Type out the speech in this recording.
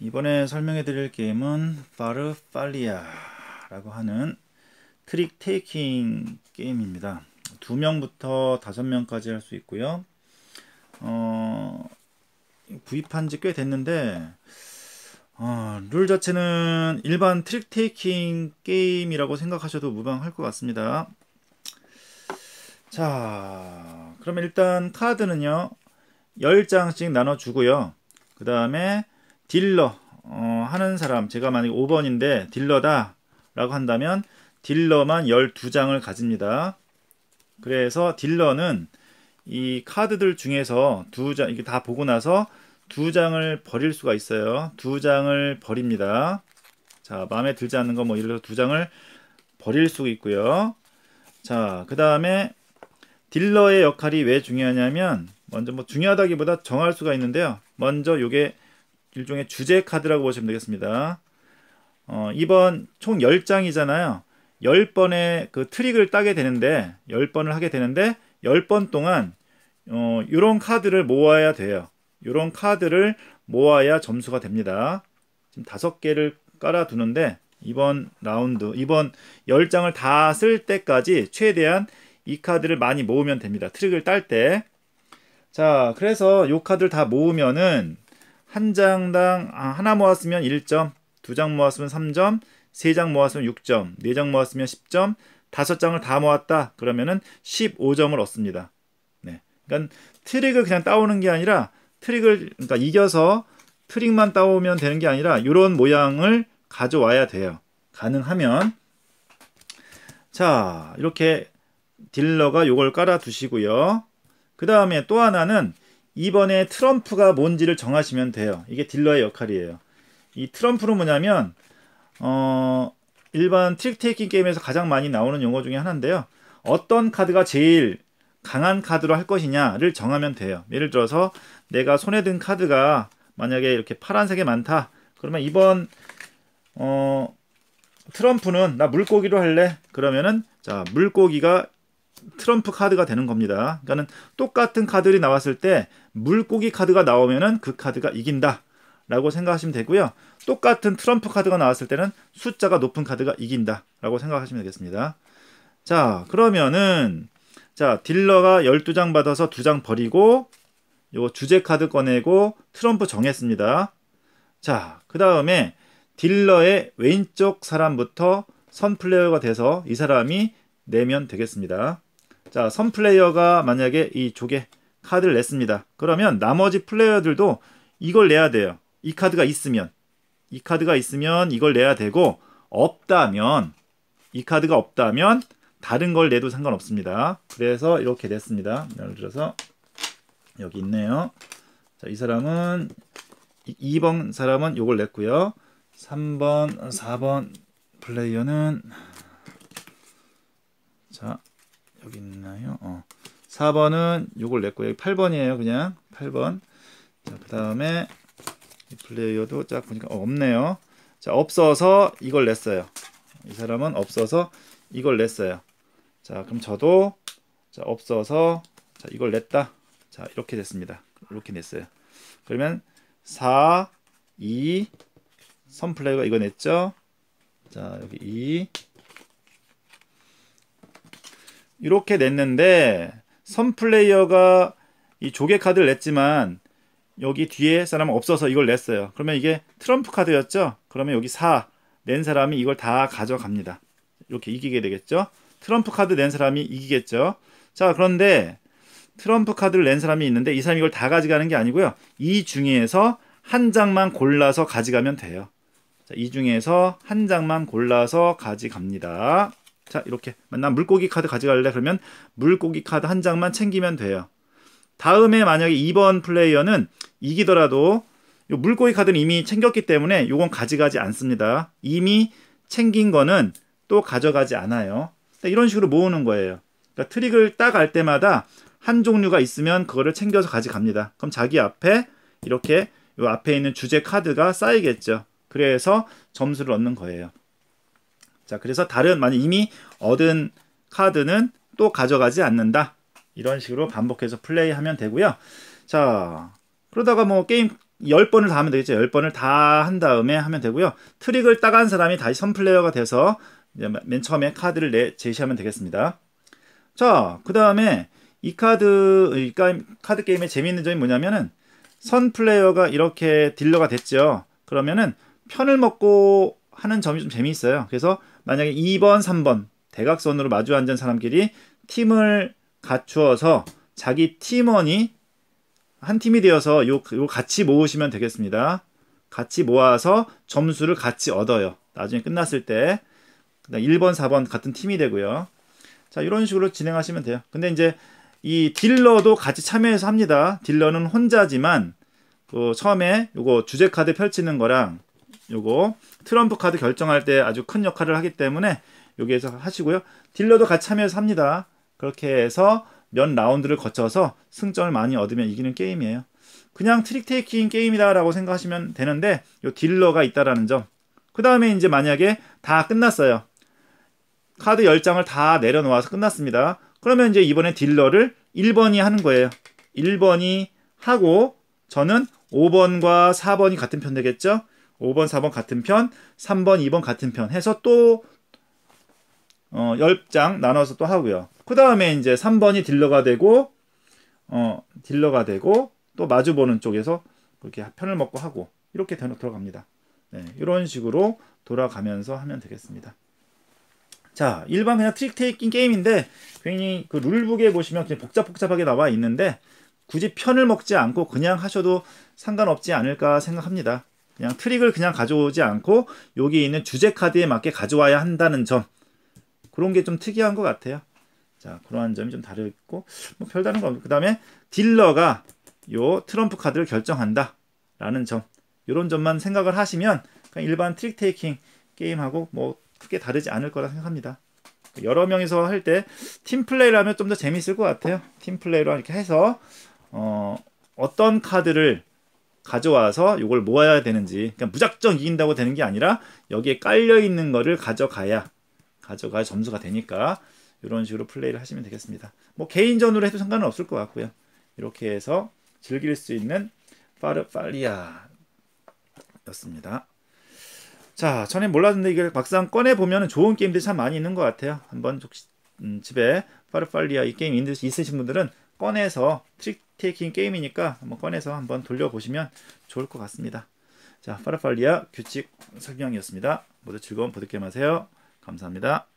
이번에 설명해 드릴 게임은 파르팔리아라고 하는 트릭 테이킹 게임입니다. 두명부터 다섯 명까지할 수 있고요. 어, 구입한 지 꽤 됐는데 어, 룰 자체는 일반 트릭 테이킹 게임이라고 생각하셔도 무방할 것 같습니다. 자, 그러면 일단 카드는요. 10장씩 나눠주고요. 그 다음에 딜러 어, 하는 사람 제가 만약에 5번인데 딜러다 라고 한다면 딜러만 12장을 가집니다. 그래서 딜러는 이 카드들 중에서 두 장, 이게 다 보고 나서 두 장을 버릴 수가 있어요. 두 장을 버립니다. 자, 마음에 들지 않는 거 뭐이래서두 장을 버릴 수 있고요. 자, 그 다음에 딜러의 역할이 왜 중요하냐면 먼저 뭐 중요하다기보다 정할 수가 있는데요. 먼저 요게 일종의 주제 카드라고 보시면 되겠습니다. 어, 이번 총 10장이잖아요. 10번의 그 트릭을 따게 되는데 10번을 하게 되는데 10번 동안 어, 요런 카드를 모아야 돼요. 요런 카드를 모아야 점수가 됩니다. 지금 다섯 개를 깔아 두는데 이번 라운드 이번 10장을 다 쓸 때까지 최대한 이 카드를 많이 모으면 됩니다. 트릭을 딸 때. 자, 그래서 요 카드를 다 모으면은 한 장당 아, 하나 모았으면 1점, 두 장 모았으면 3점, 세 장 모았으면 6점, 네 장 모았으면 10점, 다섯 장을 다 모았다. 그러면은 15점을 얻습니다. 네. 그러니까 트릭을 그냥 따오는 게 아니라 트릭을 그러니까 이겨서 트릭만 따오면 되는 게 아니라 이런 모양을 가져와야 돼요. 가능하면 자 이렇게 딜러가 요걸 깔아 두시고요. 그 다음에 또 하나는 이번에 트럼프가 뭔지를 정하시면 돼요. 이게 딜러의 역할이에요. 이 트럼프는 뭐냐면 어, 일반 트릭 테이킹 게임에서 가장 많이 나오는 용어 중에 하나인데요. 어떤 카드가 제일 강한 카드로 할 것이냐를 정하면 돼요. 예를 들어서 내가 손에 든 카드가 만약에 이렇게 파란색에 많다. 그러면 이번 어, 트럼프는 나 물고기로 할래. 그러면은 자 물고기가 트럼프 카드가 되는 겁니다. 그러니까는 똑같은 카드들이 나왔을 때 물고기 카드가 나오면은 그 카드가 이긴다. 라고 생각하시면 되고요. 똑같은 트럼프 카드가 나왔을 때는 숫자가 높은 카드가 이긴다. 라고 생각하시면 되겠습니다. 자, 그러면은 자, 딜러가 12장 받아서 2장 버리고 요 주제 카드 꺼내고 트럼프 정했습니다. 자, 그다음에 딜러의 왼쪽 사람부터 선플레이어가 돼서 이 사람이 내면 되겠습니다. 자, 선 플레이어가 만약에 이 조개 카드를 냈습니다. 그러면 나머지 플레이어들도 이걸 내야 돼요. 이 카드가 있으면 이 카드가 있으면 이걸 내야 되고 없다면 이 카드가 없다면 다른 걸 내도 상관없습니다. 그래서 이렇게 냈습니다. 예를 들어서 여기 있네요. 자, 이 사람은 2번 사람은 이걸 냈고요. 3번, 4번 플레이어는 자, 여기 있나요? 어. 4번은 요걸 냈고 여기 8번이에요. 그냥 8번. 자, 그다음에 플레이어도 쫙 보니까 어, 없네요. 자, 없어서 이걸 냈어요. 이 사람은 없어서 이걸 냈어요. 자, 그럼 저도 자, 없어서 자, 이걸 냈다. 자, 이렇게 됐습니다. 이렇게 냈어요. 그러면 4 2 선플레이가 이거 냈죠? 자, 여기 2 이렇게 냈는데 선 플레이어가 이 조개 카드를 냈지만 여기 뒤에 사람은 없어서 이걸 냈어요. 그러면 이게 트럼프 카드였죠? 그러면 여기 4 낸 사람이 이걸 다 가져갑니다. 이렇게 이기게 되겠죠? 트럼프 카드 낸 사람이 이기겠죠? 자, 그런데 트럼프 카드를 낸 사람이 있는데 이 사람이 이걸 다 가져가는 게 아니고요. 이 중에서 한 장만 골라서 가져가면 돼요. 자, 이 중에서 한 장만 골라서 가져갑니다. 자 이렇게 난 물고기 카드 가져갈래 그러면 물고기 카드 한 장만 챙기면 돼요 다음에 만약에 2번 플레이어는 이기더라도 요 물고기 카드는 이미 챙겼기 때문에 요건 가져가지 않습니다 이미 챙긴 거는 또 가져가지 않아요 이런 식으로 모으는 거예요 그러니까 트릭을 딱 할 때마다 한 종류가 있으면 그거를 챙겨서 가져갑니다 그럼 자기 앞에 이렇게 요 앞에 있는 주제 카드가 쌓이겠죠 그래서 점수를 얻는 거예요 자, 그래서 다른 만약 이미 얻은 카드는 또 가져가지 않는다. 이런 식으로 반복해서 플레이하면 되고요. 자, 그러다가 뭐 게임 10번을 다 하면 되겠죠. 10번을 다 한 다음에 하면 되고요. 트릭을 따간 사람이 다시 선플레이어가 돼서 맨 처음에 카드를 내, 제시하면 되겠습니다. 자, 그 다음에 이 카드, 이 카드 게임의 재미있는 점이 뭐냐면은 선 플레이어가 이렇게 딜러가 됐죠. 그러면은 편을 먹고 하는 점이 좀 재미있어요. 그래서 만약에 2번, 3번 대각선으로 마주 앉은 사람끼리 팀을 갖추어서 자기 팀원이 한 팀이 되어서 요, 요 같이 모으시면 되겠습니다. 같이 모아서 점수를 같이 얻어요. 나중에 끝났을 때 1번, 4번 같은 팀이 되고요. 자, 이런 식으로 진행하시면 돼요. 근데 이제 이 딜러도 같이 참여해서 합니다. 딜러는 혼자지만 어, 처음에 요거 주제 카드 펼치는 거랑 요거 트럼프 카드 결정할 때 아주 큰 역할을 하기 때문에 여기에서 하시고요. 딜러도 같이 참여해서 합니다. 그렇게 해서 몇 라운드를 거쳐서 승점을 많이 얻으면 이기는 게임이에요. 그냥 트릭 테이킹 게임이다라고 생각하시면 되는데 요 딜러가 있다라는 점. 그 다음에 이제 만약에 다 끝났어요. 카드 10장을 다 내려놓아서 끝났습니다. 그러면 이제 이번에 딜러를 1번이 하는 거예요. 1번이 하고 저는 5번과 4번이 같은 편 되겠죠? 5번, 4번 같은 편, 3번, 2번 같은 편 해서 또 어, 10장 나눠서 또 하고요. 그 다음에 이제 3번이 딜러가 되고 어, 딜러가 되고 또 마주 보는 쪽에서 그렇게 편을 먹고 하고 이렇게 들어갑니다. 네, 이런 식으로 돌아가면서 하면 되겠습니다. 자, 일반 그냥 트릭 테이킹 게임인데 괜히그 룰북에 보시면 그냥 복잡복잡하게 나와 있는데 굳이 편을 먹지 않고 그냥 하셔도 상관없지 않을까 생각합니다. 그냥 트릭을 그냥 가져오지 않고 여기 있는 주제 카드에 맞게 가져와야 한다는 점 그런 게 좀 특이한 것 같아요. 자 그러한 점이 좀 다르고 뭐 별다른 거 없고 그 다음에 딜러가 요 트럼프 카드를 결정한다 라는 점 이런 점만 생각을 하시면 일반 트릭 테이킹 게임하고 뭐 크게 다르지 않을 거라 생각합니다. 여러 명이서 할 때 팀플레이를 하면 좀 더 재밌을 것 같아요. 팀플레이로 이렇게 해서 어, 어떤 카드를 가져와서 이걸 모아야 되는지 그냥 그러니까 무작정 이긴다고 되는 게 아니라 여기에 깔려 있는 거를 가져가야 가져가야 점수가 되니까 이런 식으로 플레이를 하시면 되겠습니다. 뭐 개인전으로 해도 상관은 없을 것 같고요. 이렇게 해서 즐길 수 있는 파르팔리아였습니다. 자, 전에 몰랐는데 이걸 막상 꺼내 보면 좋은 게임들이 참 많이 있는 것 같아요. 한번 혹시, 음, 집에 파르팔리아 이 게임 있으신 분들은 꺼내서 트릭 테이킹 게임이니까 한번 꺼내서 한번 돌려보시면 좋을 것 같습니다. 자, 파라팔리아 규칙 설명이었습니다. 모두 즐거운 보드게임 하세요. 감사합니다.